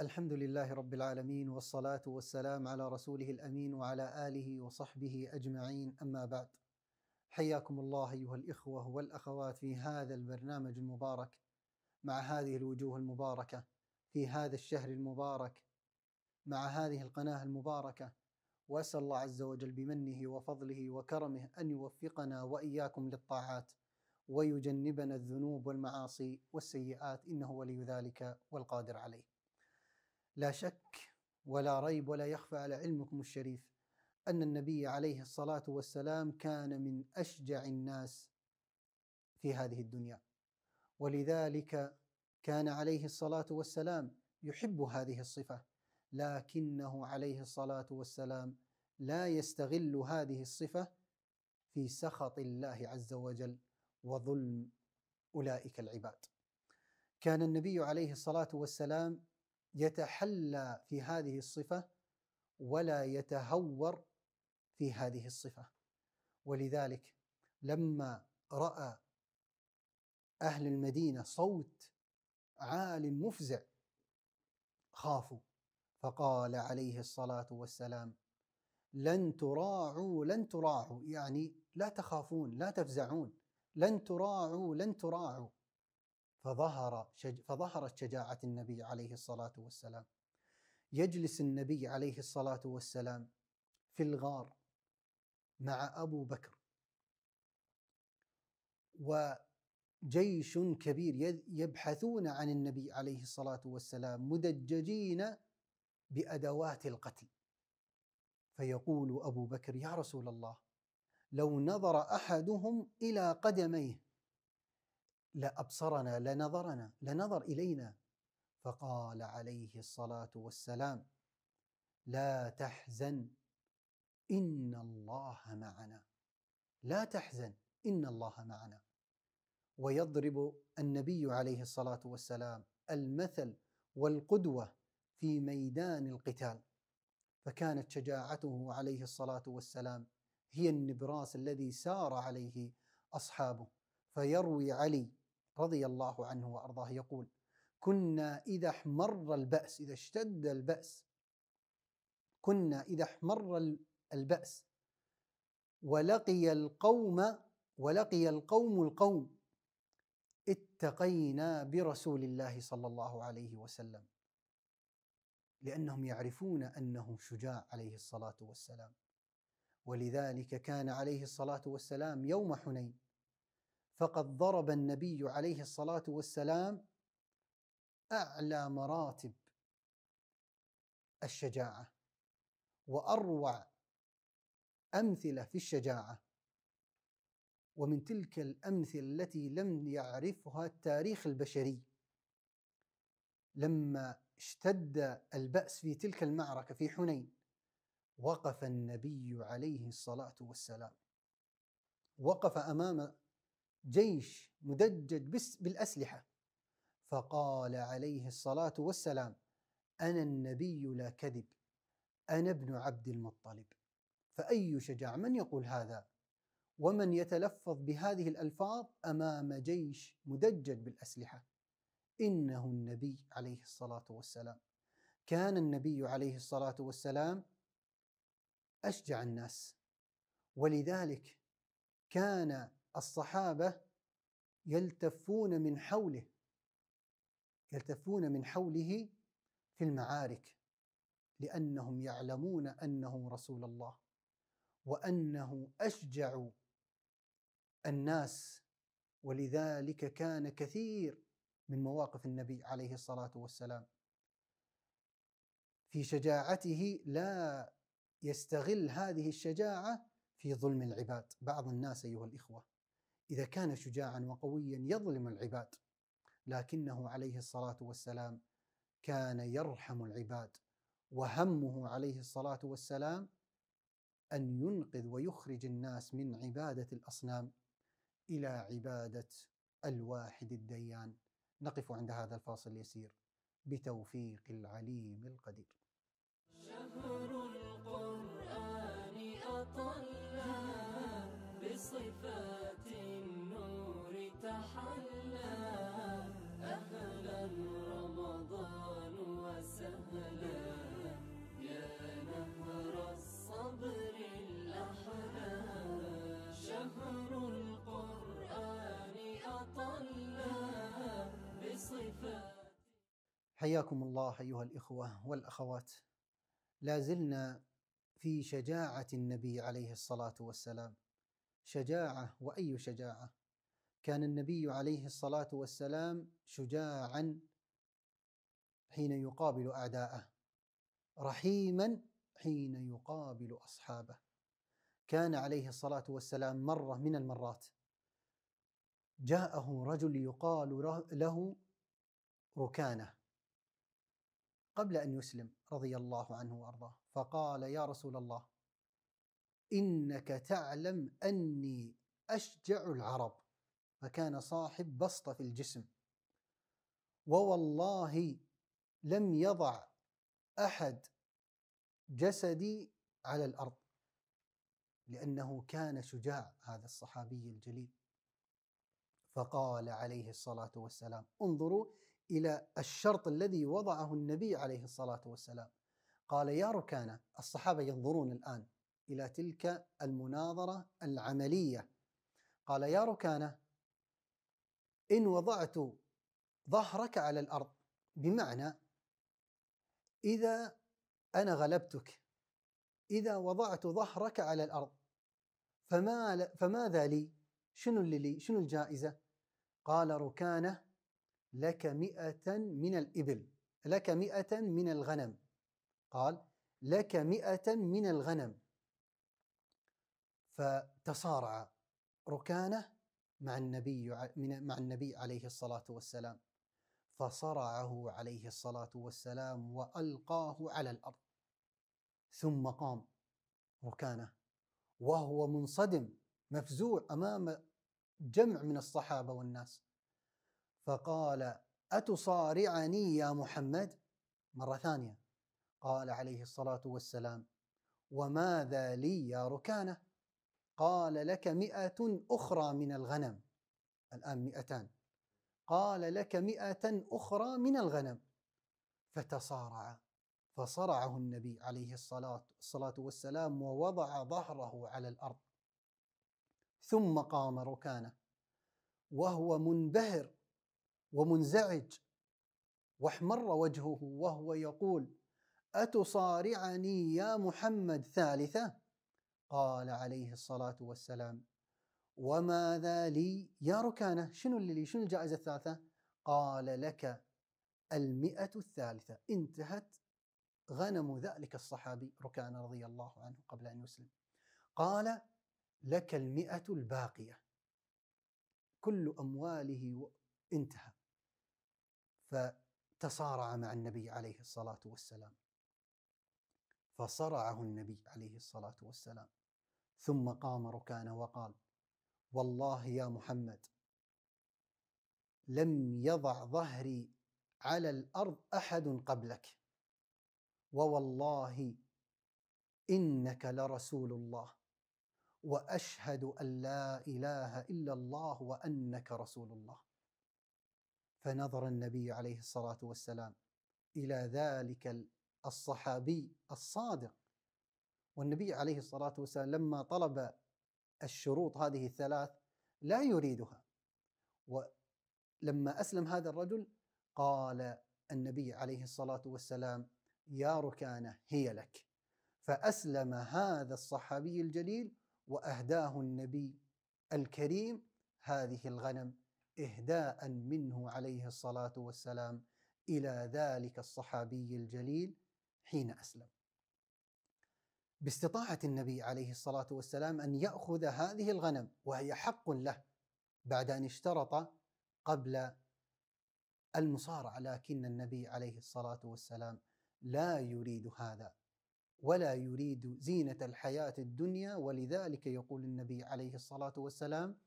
الحمد لله رب العالمين والصلاة والسلام على رسوله الأمين وعلى آله وصحبه أجمعين أما بعد حياكم الله أيها الإخوة والأخوات في هذا البرنامج المبارك مع هذه الوجوه المباركة في هذا الشهر المبارك مع هذه القناة المباركة وأسأل الله عز وجل بمنه وفضله وكرمه أن يوفقنا وإياكم للطاعات ويجنبنا الذنوب والمعاصي والسيئات إنه ولي ذلك والقادر عليه لا شك ولا ريب ولا يخفى على علمكم الشريف أن النبي عليه الصلاة والسلام كان من أشجع الناس في هذه الدنيا ولذلك كان عليه الصلاة والسلام يحب هذه الصفة لكنه عليه الصلاة والسلام لا يستغل هذه الصفة في سخط الله عز وجل وظلم أولئك العباد كان النبي عليه الصلاة والسلام يتحلى في هذه الصفه ولا يتهور في هذه الصفه ولذلك لما راى اهل المدينه صوت عال مفزع خافوا فقال عليه الصلاه والسلام لن تراعوا لن تراعوا يعني لا تخافون لا تفزعون لن تراعوا لن تراعوا فظهر شج فظهرت شجاعة النبي عليه الصلاة والسلام يجلس النبي عليه الصلاة والسلام في الغار مع أبو بكر وجيش كبير يبحثون عن النبي عليه الصلاة والسلام مدججين بأدوات القتل فيقول أبو بكر يا رسول الله لو نظر أحدهم إلى قدميه لأبصرنا لنظرنا لنظر إلينا فقال عليه الصلاة والسلام لا تحزن إن الله معنا لا تحزن إن الله معنا ويضرب النبي عليه الصلاة والسلام المثل والقدوة في ميدان القتال فكانت شجاعته عليه الصلاة والسلام هي النبراس الذي سار عليه أصحابه فيروي علي رضي الله عنه وارضاه يقول: كنا اذا احمر البأس اذا اشتد البأس كنا اذا احمر البأس ولقي القوم ولقي القوم القوم اتقينا برسول الله صلى الله عليه وسلم لانهم يعرفون انه شجاع عليه الصلاه والسلام ولذلك كان عليه الصلاه والسلام يوم حنين فقد ضرب النبي عليه الصلاه والسلام اعلى مراتب الشجاعه واروع امثله في الشجاعه ومن تلك الامثله التي لم يعرفها التاريخ البشري لما اشتد الباس في تلك المعركه في حنين وقف النبي عليه الصلاه والسلام وقف امام جيش مدجج بالأسلحة فقال عليه الصلاة والسلام أنا النبي لا كذب أنا ابن عبد المطلب فأي شجاع من يقول هذا ومن يتلفظ بهذه الألفاظ أمام جيش مدجج بالأسلحة إنه النبي عليه الصلاة والسلام كان النبي عليه الصلاة والسلام أشجع الناس ولذلك كان الصحابة يلتفون من حوله يلتفون من حوله في المعارك لأنهم يعلمون أنه رسول الله وأنه أشجع الناس ولذلك كان كثير من مواقف النبي عليه الصلاة والسلام في شجاعته لا يستغل هذه الشجاعة في ظلم العباد بعض الناس أيها الإخوة إذا كان شجاعا وقويا يظلم العباد لكنه عليه الصلاة والسلام كان يرحم العباد وهمه عليه الصلاة والسلام أن ينقذ ويخرج الناس من عبادة الأصنام إلى عبادة الواحد الديان نقف عند هذا الفاصل اليسير بتوفيق العليم القدير شهر القرآن أطلنا بصفات تحلى أهلا رمضان وسهلا يا نهر الصبر الأحلى شهر القرآن أطلى بصفات حياكم الله أيها الإخوة والأخوات لا زلنا في شجاعة النبي عليه الصلاة والسلام شجاعة وأي شجاعة كان النبي عليه الصلاة والسلام شجاعا حين يقابل أعداءه رحيما حين يقابل أصحابه كان عليه الصلاة والسلام مرة من المرات جاءه رجل يقال له ركانه قبل ان يسلم رضي الله عنه وارضاه فقال يا رسول الله انك تعلم اني اشجع العرب فكان صاحب بسطة في الجسم ووالله لم يضع أحد جسدي على الأرض لأنه كان شجاع هذا الصحابي الجليل فقال عليه الصلاة والسلام انظروا إلى الشرط الذي وضعه النبي عليه الصلاة والسلام قال يا ركانة الصحابة ينظرون الآن إلى تلك المناظرة العملية قال يا ركانة إن وضعت ظهرك على الأرض بمعنى إذا أنا غلبتك إذا وضعت ظهرك على الأرض فما فماذا لي؟ شنو اللي لي؟ شنو الجائزة؟ قال ركانة لك مئة من الإبل لك مئة من الغنم قال لك مئة من الغنم فتصارع ركانة مع النبي مع النبي عليه الصلاة والسلام فصرعه عليه الصلاة والسلام وألقاه على الأرض ثم قام ركانه وهو منصدم مفزوع أمام جمع من الصحابة والناس فقال أتصارعني يا محمد مرة ثانية قال عليه الصلاة والسلام وماذا لي يا ركانه قال لك مئة أخرى من الغنم الآن مئتان قال لك مئة أخرى من الغنم فتصارعا فصرعه النبي عليه الصلاة, الصلاة والسلام ووضع ظهره على الأرض ثم قام ركانه وهو منبهر ومنزعج واحمر وجهه وهو يقول أتصارعني يا محمد ثالثة قال عليه الصلاة والسلام وماذا لي يا ركانة شنو اللي لي شنو الجائزة الثالثة قال لك المئة الثالثة انتهت غنم ذلك الصحابي ركانة رضي الله عنه قبل أن يسلم قال لك المئة الباقية كل أمواله انتهى فتصارع مع النبي عليه الصلاة والسلام فصرعه النبي عليه الصلاة والسلام ثم قام ركان وقال والله يا محمد لم يضع ظهري على الأرض أحد قبلك ووالله إنك لرسول الله واشهد ان لا اله الا الله وانك رسول الله فنظر النبي عليه الصلاه والسلام الى ذلك الصحابي الصادق والنبي عليه الصلاة والسلام لما طلب الشروط هذه الثلاث لا يريدها ولما أسلم هذا الرجل قال النبي عليه الصلاة والسلام يا ركانة هي لك فأسلم هذا الصحابي الجليل وأهداه النبي الكريم هذه الغنم إهداء منه عليه الصلاة والسلام إلى ذلك الصحابي الجليل حين اسلم. باستطاعه النبي عليه الصلاه والسلام ان ياخذ هذه الغنم وهي حق له بعد ان اشترط قبل المصارعه لكن النبي عليه الصلاه والسلام لا يريد هذا ولا يريد زينه الحياه الدنيا ولذلك يقول النبي عليه الصلاه والسلام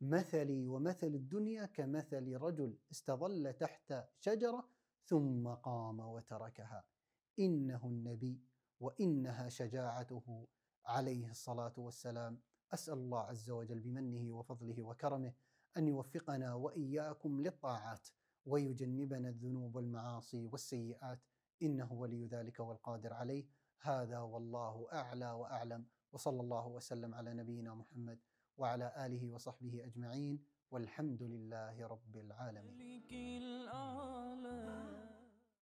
مثلي ومثل الدنيا كمثل رجل استظل تحت شجره ثم قام وتركها إنه النبي وإنها شجاعته عليه الصلاة والسلام أسأل الله عز وجل بمنه وفضله وكرمه أن يوفقنا وإياكم للطاعات ويجنبنا الذنوب والمعاصي والسيئات إنه ولي ذلك والقادر عليه هذا والله أعلى وأعلم وصلى الله وسلم على نبينا محمد وعلى آله وصحبه أجمعين والحمد لله رب العالمين